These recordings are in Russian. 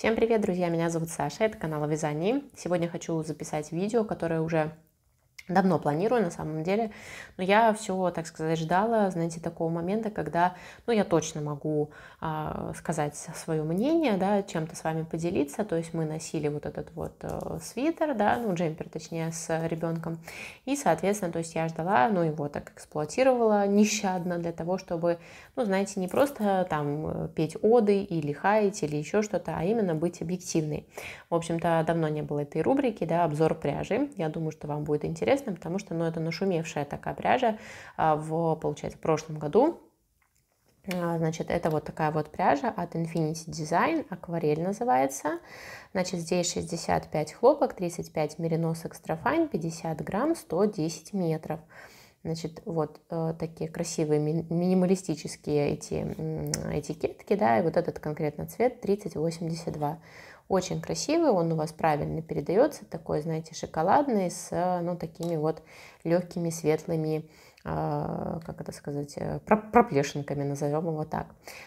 Всем привет, друзья! Меня зовут Саша, это канал о вязании. Сегодня хочу записать видео, которое уже давно планирую на самом деле, но я все, так сказать, ждала, знаете, такого момента, когда, ну, я точно могу э, сказать свое мнение, да, чем-то с вами поделиться, то есть мы носили вот этот вот э, свитер, да, ну, джемпер, точнее, с ребенком, и, соответственно, то есть я ждала, ну, его так эксплуатировала нещадно для того, чтобы, ну, знаете, не просто там э, петь оды или хаять или еще что-то, а именно быть объективной. В общем-то, давно не было этой рубрики, да, обзор пряжи, я думаю, что вам будет интересно, интересно, потому что ну, это нашумевшая такая пряжа а, в, получается, прошлом году. А, значит, это вот такая вот пряжа от Infinity Design, акварель называется. Значит, здесь 65 хлопок, 35 меринос экстрафайн, 50 грамм, 110 метров. Значит, вот э, такие красивые ми минималистические эти э, этикетки, да, и вот этот конкретно цвет 3082. Очень красивый, он у вас правильно передается, такой, знаете, шоколадный, с, э, ну, такими вот легкими, светлыми, э, как это сказать, э, проплешинками, назовем его так.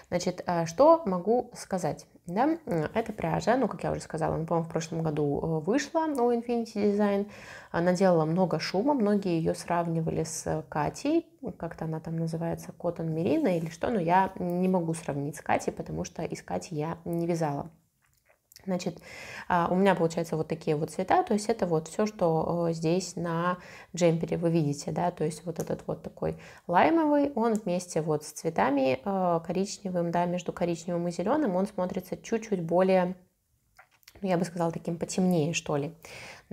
Значит, что могу сказать? Да? Эта пряжа, ну, как я уже сказала, ну, по-моему, в прошлом году вышла у Infinity Design, она делала много шума, многие ее сравнивали с Катей, как-то она там называется, Cotton Merino или что, но я не могу сравнить с Катей, потому что из Кати я не вязала. Значит, а, у меня получается вот такие вот цвета, то есть это вот все, что э, здесь на джемпере вы видите, да, то есть вот этот вот такой лаймовый, он вместе вот с цветами э, коричневым, да, между коричневым и зеленым, он смотрится чуть-чуть более ну, я бы сказала, таким потемнее, что ли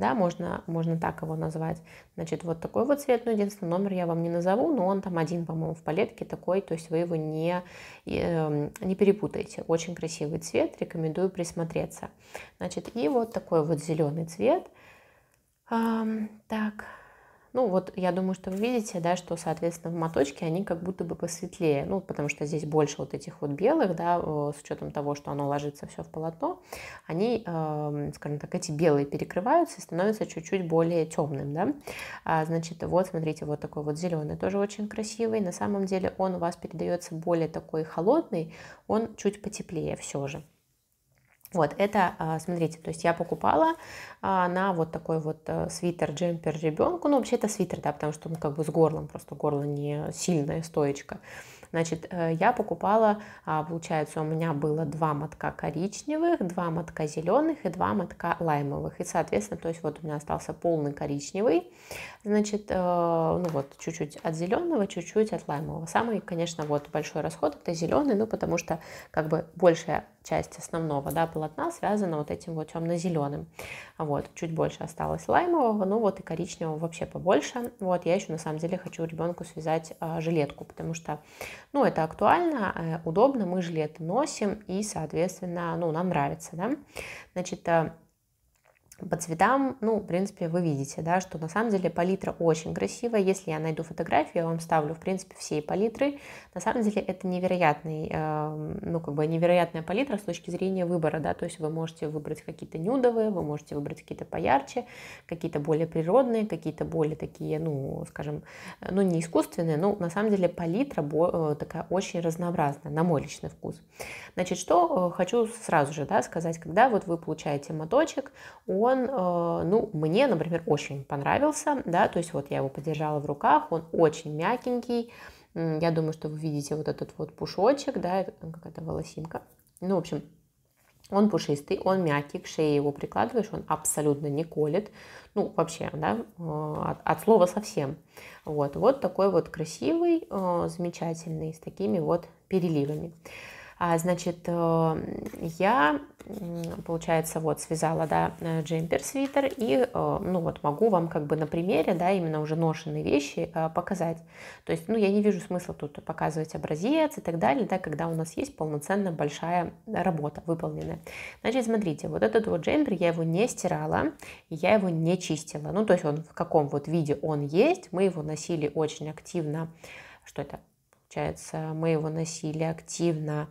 да, можно, можно так его назвать. Значит, вот такой вот цвет, но ну, единственный номер я вам не назову, но он там один, по-моему, в палетке такой, то есть вы его не, эм, не перепутаете. Очень красивый цвет, рекомендую присмотреться. Значит, и вот такой вот зеленый цвет. Так, ну вот я думаю, что вы видите, да, что, соответственно, в моточке они как будто бы посветлее, ну потому что здесь больше вот этих вот белых, да, с учетом того, что оно ложится все в полотно, они, эм, скажем так, эти белые перекрываются и становятся чуть-чуть более темным, да. А, значит, вот смотрите, вот такой вот зеленый тоже очень красивый, на самом деле он у вас передается более такой холодный, он чуть потеплее все же. Вот, это, а, смотрите, то есть я покупала а, на вот такой вот э, свитер, джемпер ребенку, ну вообще это свитер, да, потому что он как бы с горлом, просто горло не сильная стоечка. Значит, э, я покупала, а, получается, у меня было два мотка коричневых, два мотка зеленых и два мотка лаймовых. И, соответственно, то есть вот у меня остался полный коричневый, значит, э, ну вот, чуть-чуть от зеленого, чуть-чуть от лаймового. Самый, конечно, вот большой расход это зеленый, ну потому что как бы большая часть основного, да, полотна связана вот этим вот темно-зеленым. Вот, чуть больше осталось лаймового, ну вот и коричневого вообще побольше. Вот, я еще на самом деле хочу ребенку связать э, жилетку, потому что ну, это актуально, э, удобно, мы жилет носим и, соответственно, ну, нам нравится, да. Значит, э, по цветам, ну, в принципе, вы видите, да, что на самом деле палитра очень красивая. Если я найду фотографию, я вам ставлю, в принципе, всей палитры, на самом деле это невероятный, эм, ну, как бы невероятная палитра с точки зрения выбора, да, то есть вы можете выбрать какие-то нюдовые, вы можете выбрать какие-то поярче, какие-то более природные, какие-то более такие, ну, скажем, э, ну, не искусственные, но на самом деле палитра э, такая очень разнообразная, на мой личный вкус. Значит, что э, хочу сразу же, да, сказать, когда вот вы получаете моточек, он, ну, мне, например, очень понравился, да, то есть вот я его подержала в руках, он очень мягенький, я думаю, что вы видите вот этот вот пушочек, да, это какая-то волосинка. Ну, в общем, он пушистый, он мягкий, к шее его прикладываешь, он абсолютно не колет. Ну, вообще, да, э, от, от слова совсем. Вот, вот такой вот красивый, э, замечательный, с такими вот переливами. А, значит, э, я, получается, вот связала, да, э, джемпер, свитер, и, э, ну, вот могу вам как бы на примере, да, именно уже ношенные вещи показать. То есть, ну, я не вижу смысла тут показывать образец и так далее, да, когда у нас есть полноценная большая работа выполненная. Значит, смотрите, вот этот вот джемпер, я его не стирала, я его не чистила. Ну, то есть он в каком вот виде он есть, мы его носили очень активно, что это, получается, мы его носили активно,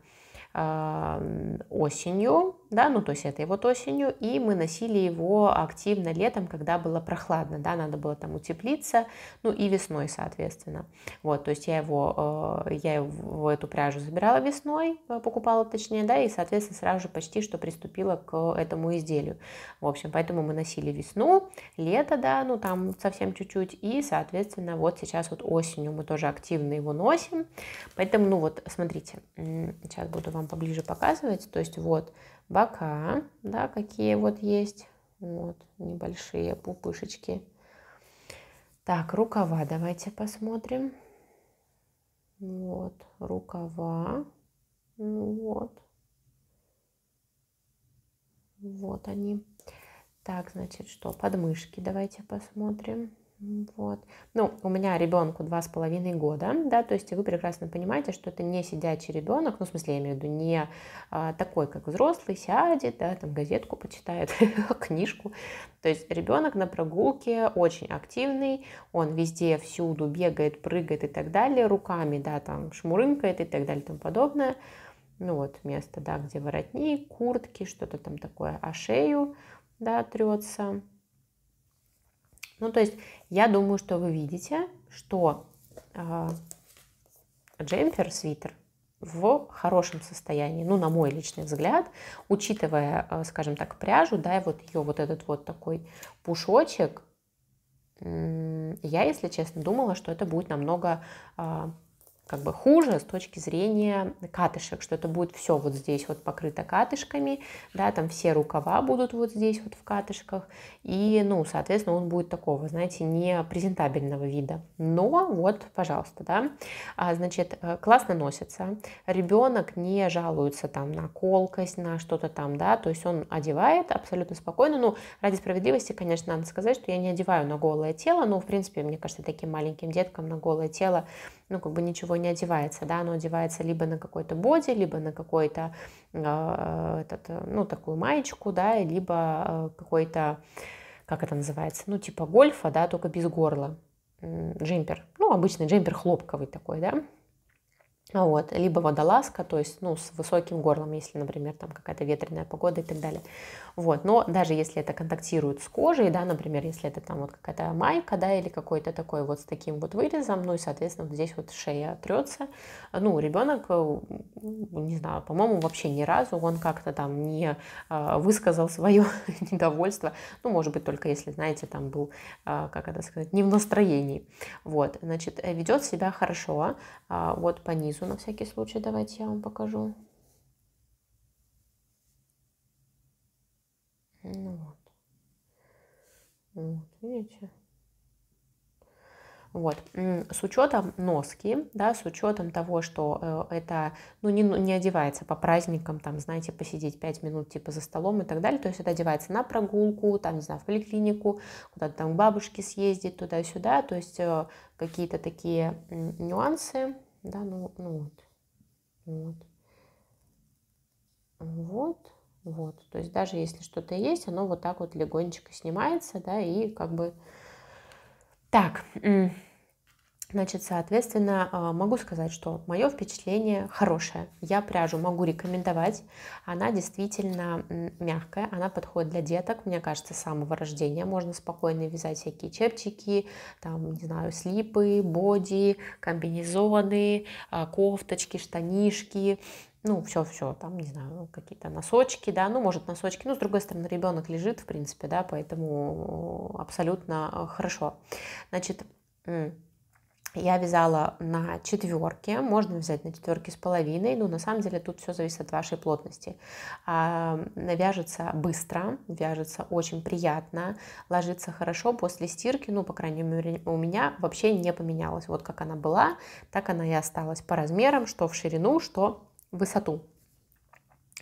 а, осенью да, ну то есть это вот осенью, и мы носили его активно летом, когда было прохладно, да, надо было там утеплиться, ну и весной, соответственно. Вот, то есть я его, э, я его эту пряжу забирала весной, э, покупала точнее, да, и, соответственно, сразу же почти что приступила к этому изделию. В общем, поэтому мы носили весну, лето, да, ну там совсем чуть-чуть, и, соответственно, вот сейчас вот осенью мы тоже активно его носим, поэтому, ну вот, смотрите, сейчас буду вам поближе показывать, то есть вот, бока, да, какие вот есть, вот, небольшие пупышечки. Так, рукава давайте посмотрим. Вот, рукава, ну вот, вот они. Так, значит, что, подмышки давайте посмотрим. Вот. Ну, у меня ребенку два с половиной года, да, то есть вы прекрасно понимаете, что это не сидячий ребенок, ну, в смысле, я имею в виду, не а, такой, как взрослый, сядет, да, там газетку почитает, книжку. То есть ребенок на прогулке очень активный, он везде, всюду бегает, прыгает и так далее, руками, да, там шмурынкает и так далее и тому подобное. Ну, вот место, да, где воротник, куртки, что-то там такое, а шею, да, трется. Ну, то есть я думаю, что вы видите, что э, а, джемпер, свитер в хорошем состоянии, ну, на мой личный взгляд, учитывая, э, скажем так, пряжу, да, и вот ее вот этот вот такой пушочек, э, я, если честно, думала, что это будет намного э, как бы хуже с точки зрения катышек, что это будет все вот здесь вот покрыто катышками, да, там все рукава будут вот здесь вот в катышках, и, ну, соответственно, он будет такого, знаете, не презентабельного вида. Но вот, пожалуйста, да, а, значит, э, классно носится, ребенок не жалуется там на колкость, на что-то там, да, то есть он одевает абсолютно спокойно, ну, ради справедливости, конечно, надо сказать, что я не одеваю на голое тело, но, в принципе, мне кажется, таким маленьким деткам на голое тело, ну, как бы ничего не одевается, да, оно одевается либо на какой-то боди, либо на какой-то, э, этот, э, ну, такую маечку, да, либо э, какой-то, как это называется, ну, типа гольфа, да, только без горла, джемпер, ну, обычный джемпер хлопковый такой, да, ну вот. Либо водолазка, то есть ну, с высоким горлом, если, например, там какая-то ветреная погода и так далее. Вот. Но даже если это контактирует с кожей, да, например, если это там вот какая-то майка, да, или какой-то такой вот с таким вот вырезом, ну и, соответственно, вот здесь вот шея трется, ну, ребенок, э, не знаю, по-моему, вообще ни разу он как-то там не э, высказал свое недовольство, ну, может быть, только если, знаете, там был, э, как это сказать, не в настроении. Вот, значит, ведет себя хорошо, а, вот по низу нанесу на всякий случай. Давайте я вам покажу. Ну вот. Ну вот, видите? Вот. С учетом носки, да, с учетом того, что э, это ну, не, не одевается по праздникам, там, знаете, посидеть 5 минут типа за столом и так далее, то есть это одевается на прогулку, там, не знаю, в поликлинику, куда-то там к бабушке съездить, туда-сюда, то есть э, какие-то такие нюансы, да, ну, ну вот, ну вот, вот, вот, то есть даже если что-то есть, оно вот так вот легонечко снимается, да, и как бы так, Значит, соответственно, э, могу сказать, что мое впечатление хорошее. Я пряжу могу рекомендовать. Она действительно мягкая, она подходит для деток, мне кажется, с самого рождения. Можно спокойно вязать всякие чепчики, там, не знаю, слипы, боди, комбинезоны, э, кофточки, штанишки ну, все-все, там, не знаю, какие-то носочки, да, ну, может, носочки, но, ну, с другой стороны, ребенок лежит, в принципе, да, поэтому э, абсолютно хорошо. Значит, я вязала на четверке, можно вязать на четверке с половиной, но на самом деле тут все зависит от вашей плотности. А, вяжется быстро, вяжется очень приятно, ложится хорошо после стирки, ну, по крайней мере, у меня вообще не поменялось, Вот как она была, так она и осталась по размерам, что в ширину, что в высоту.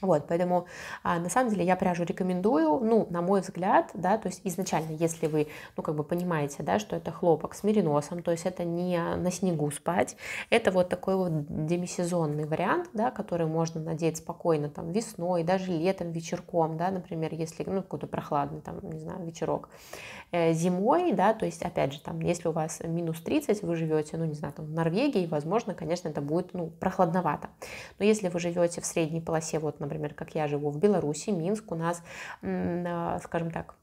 Вот, поэтому а, на самом деле я пряжу рекомендую, ну, на мой взгляд, да, то есть изначально, если вы, ну, как бы понимаете, да, что это хлопок с мериносом, то есть это не на снегу спать, это вот такой вот демисезонный вариант, да, который можно надеть спокойно там весной, даже летом, вечерком, да, например, если, ну, какой-то прохладный там, не знаю, вечерок, э, зимой, да, то есть, опять же, там, если у вас минус 30, вы живете, ну, не знаю, там, в Норвегии, возможно, конечно, это будет, ну, прохладновато, но если вы живете в средней полосе вот на например, как я живу в Беларуси, Минск, у нас, э, скажем так,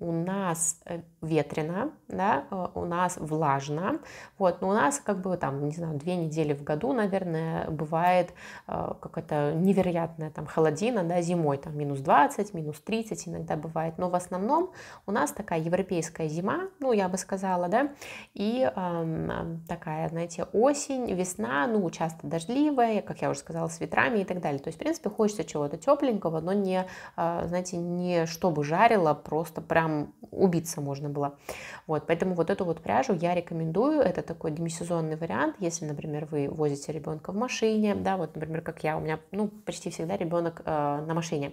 у нас э, ветрено, да, э, у нас влажно, вот, но у нас как бы там, не знаю, две недели в году, наверное, бывает какая-то невероятная там холодина, да, зимой там минус 20, минус 30 иногда бывает, но в основном у нас такая европейская зима, ну, я бы сказала, да, и э, такая, знаете, осень, весна, ну, часто дождливая, как я уже сказала, с ветрами и так далее, то есть, в принципе, принципе, хочется чего-то тепленького, но не, а, знаете, не чтобы жарило, а просто прям убиться можно было. Вот, поэтому вот эту вот пряжу я рекомендую. Это такой демисезонный вариант, если, например, вы возите ребенка в машине, да, вот, например, как я, у меня, ну, почти всегда ребенок э, а, на машине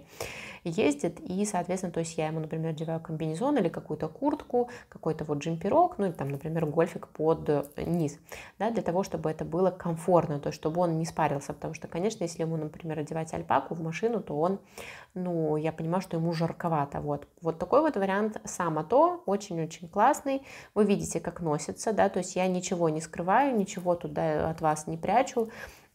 ездит, и, соответственно, то есть я ему, например, одеваю комбинезон или какую-то куртку, какой-то вот джемперок, ну, или там, например, гольфик под низ, да, для того, чтобы это было комфортно, то есть чтобы он не спарился, потому что, конечно, если ему, например, одевать брать альпаку в машину, то он, ну, я понимаю, что ему жарковато. Вот, вот такой вот вариант само то, очень-очень классный. Вы видите, как носится, да, то есть я ничего не скрываю, ничего туда от вас не прячу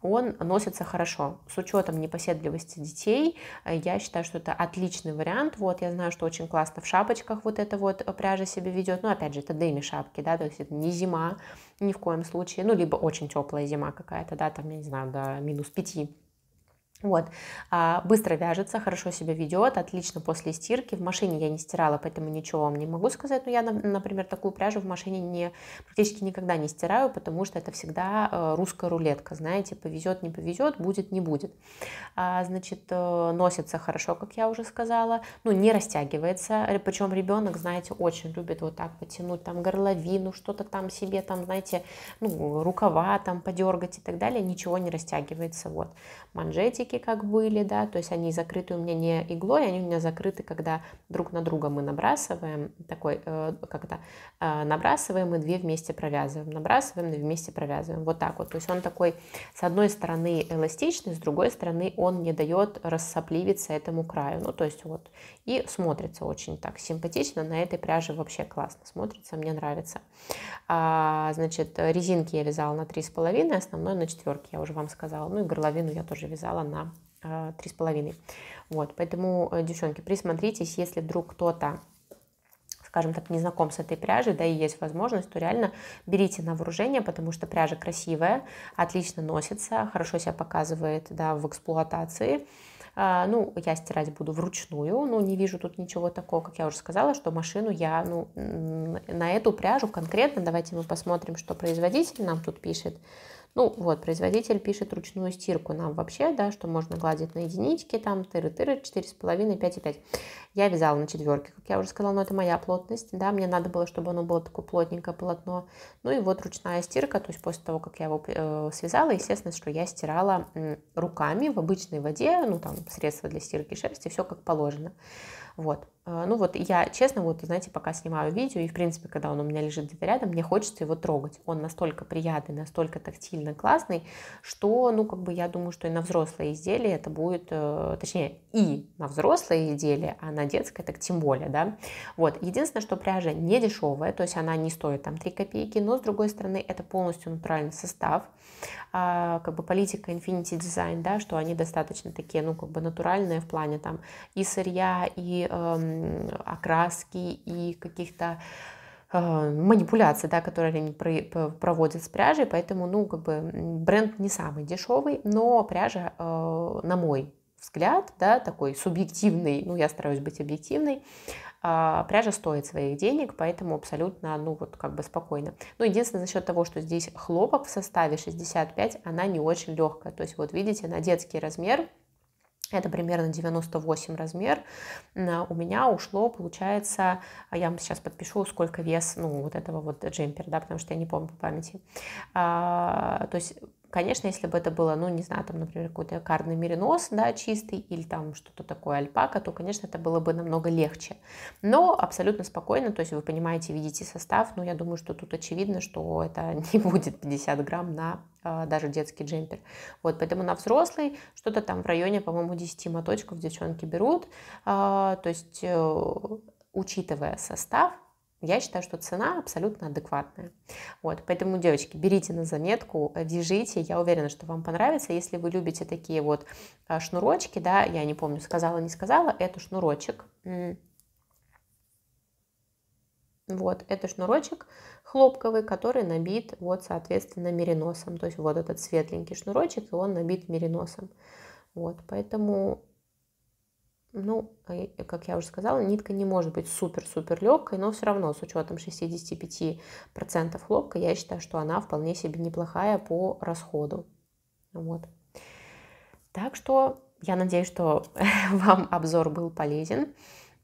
он носится хорошо. С учетом непоседливости детей, э, я считаю, что это отличный вариант. Вот, я знаю, что очень классно в шапочках вот это вот пряжа себе ведет. Но, ну, опять же, это дэми шапки, да, то есть это не зима ни в коем случае. Ну, либо очень теплая зима какая-то, да, там, я не знаю, до минус пяти вот, а, быстро вяжется, хорошо себя ведет, отлично после стирки. В машине я не стирала, поэтому ничего вам не могу сказать. Но я, например, такую пряжу в машине не, практически никогда не стираю, потому что это всегда э, русская рулетка, знаете, повезет, не повезет, будет, не будет. А, значит, э, носится хорошо, как я уже сказала, ну, не растягивается. Причем ребенок, знаете, очень любит вот так потянуть там горловину, что-то там себе, там, знаете, ну, рукава там подергать и так далее, ничего не растягивается, вот. Манжетики усики как были, да, то есть они закрыты у меня не иглой, они у меня закрыты, когда друг на друга мы набрасываем, такой, э, как э, набрасываем и две вместе провязываем, набрасываем, две вместе провязываем, вот так вот, то есть он такой, с одной стороны эластичный, с другой стороны он не дает рассопливиться этому краю, ну, то есть вот, и смотрится очень так симпатично, на этой пряже вообще классно смотрится, мне нравится. А, значит, резинки я вязала на 3,5, основной на четверке, я уже вам сказала, ну, и горловину я тоже вязала на она а, три с половиной. Вот, поэтому, э, девчонки, присмотритесь, если вдруг кто-то скажем так, не знаком с этой пряжей, да, и есть возможность, то реально берите на вооружение, потому что пряжа красивая, отлично носится, хорошо себя показывает, да, в эксплуатации. А, ну, я стирать буду вручную, но ну, не вижу тут ничего такого, как я уже сказала, что машину я, ну, на эту пряжу конкретно, давайте мы посмотрим, что производитель нам тут пишет. Ну вот, производитель пишет ручную стирку нам вообще, да, что можно гладить на единичке, там, тыры-тыры, 4,5, 5,5. Я вязала на четверке, как я уже сказала, но это моя плотность, да, мне надо было, чтобы оно было такое плотненькое полотно. Ну и вот ручная стирка, то есть после того, как я его э, связала, естественно, что я стирала э, руками в обычной воде, ну там средства для стирки шерсти, все как положено. Вот. А, ну вот я, честно, вот, знаете, пока снимаю видео, и, в принципе, когда он у меня лежит где-то рядом, мне хочется его трогать. Он настолько приятный, настолько тактильно классный, что, ну, как бы я думаю, что и на взрослые изделия это будет, э, точнее, и на взрослые изделия, а на детское так тем более, да. Вот, единственное, что пряжа не дешевая, то есть она не стоит там 3 копейки, но, с другой стороны, это полностью натуральный состав, а, как бы политика Infinity Design, да, что они достаточно такие, ну, как бы натуральные в плане там и сырья, и эм, окраски и каких-то э, манипуляции, да, которые они проводят с пряжей, поэтому, ну, как бы бренд не самый дешевый, но пряжа, э, на мой взгляд, да, такой субъективный, ну, я стараюсь быть объективной, а, пряжа стоит своих денег, поэтому абсолютно, ну, вот как бы спокойно. Ну, единственное, за счет того, что здесь хлопок в составе 65, она не очень легкая, то есть вот видите, на детский размер это примерно 98 размер, у меня ушло, получается, а я вам сейчас подпишу, сколько вес, ну, вот этого вот джемпера, да, потому что я не помню по памяти, а, то есть конечно, если бы это было, ну, не знаю, там, например, какой-то карный меринос, да, чистый, или там что-то такое альпака, то, конечно, это было бы намного легче. Но абсолютно спокойно, то есть вы понимаете, видите состав, но я думаю, что тут очевидно, что это не будет 50 грамм на а, даже детский джемпер. Вот, поэтому на взрослый что-то там в районе, по-моему, 10 моточков девчонки берут. А, то есть, э, учитывая состав, я считаю, что цена абсолютно адекватная. Вот, поэтому, девочки, берите на заметку, э, вяжите, я уверена, что вам понравится. Если вы любите такие вот а, шнурочки, да, я не помню, сказала, не сказала, это шнурочек. Вот, это шнурочек хлопковый, который набит вот, соответственно, мериносом. То есть вот этот светленький шнурочек, и он набит мериносом. Вот, поэтому ну, как я уже сказала, нитка не может быть супер-супер легкой, но все равно с учетом 65% хлопка, я считаю, что она вполне себе неплохая по расходу. Вот. Так что я надеюсь, что вам обзор был полезен.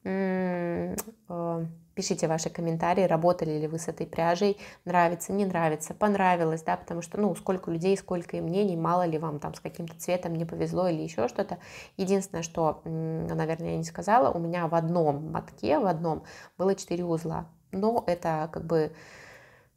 А, пишите ваши комментарии, работали ли вы с этой пряжей, нравится, не нравится, понравилось, да, потому что, ну, сколько людей, сколько и мнений, мало ли вам там с каким-то цветом не повезло или еще что-то. Единственное, что, ну, наверное, я не сказала, у меня в одном мотке, в одном было 4 узла, но это как бы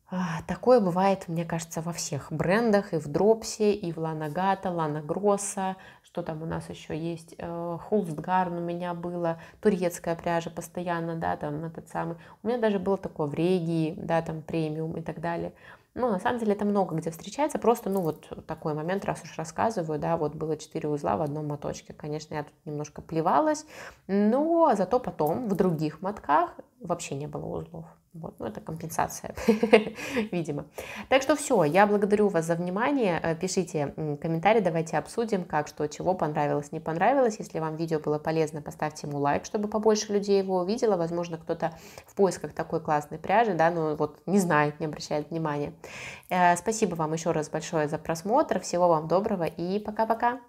а, такое бывает, мне кажется, во всех брендах, и в Дропсе, и в Лана Гата, Лана Гросса, что там у нас еще есть, э, Хулстгарн у меня было, турецкая пряжа постоянно, да, там этот самый. У меня даже было такое в Регии, да, там премиум и так далее. Ну, на самом деле это много где встречается, просто, ну, вот такой момент, раз уж рассказываю, да, вот было 4 узла в одном моточке. Конечно, я тут немножко плевалась, но зато потом в других мотках вообще не было узлов. Вот, ну это компенсация, видимо. Так что все, я благодарю вас за внимание. Э, пишите комментарии, давайте обсудим, как, что, чего понравилось, не понравилось. Если вам видео было полезно, поставьте ему лайк, чтобы побольше людей его увидело. Возможно, кто-то в поисках такой классной пряжи, да, но вот не знает, не обращает внимания. Э, спасибо вам еще раз большое за просмотр. Всего вам доброго и пока-пока.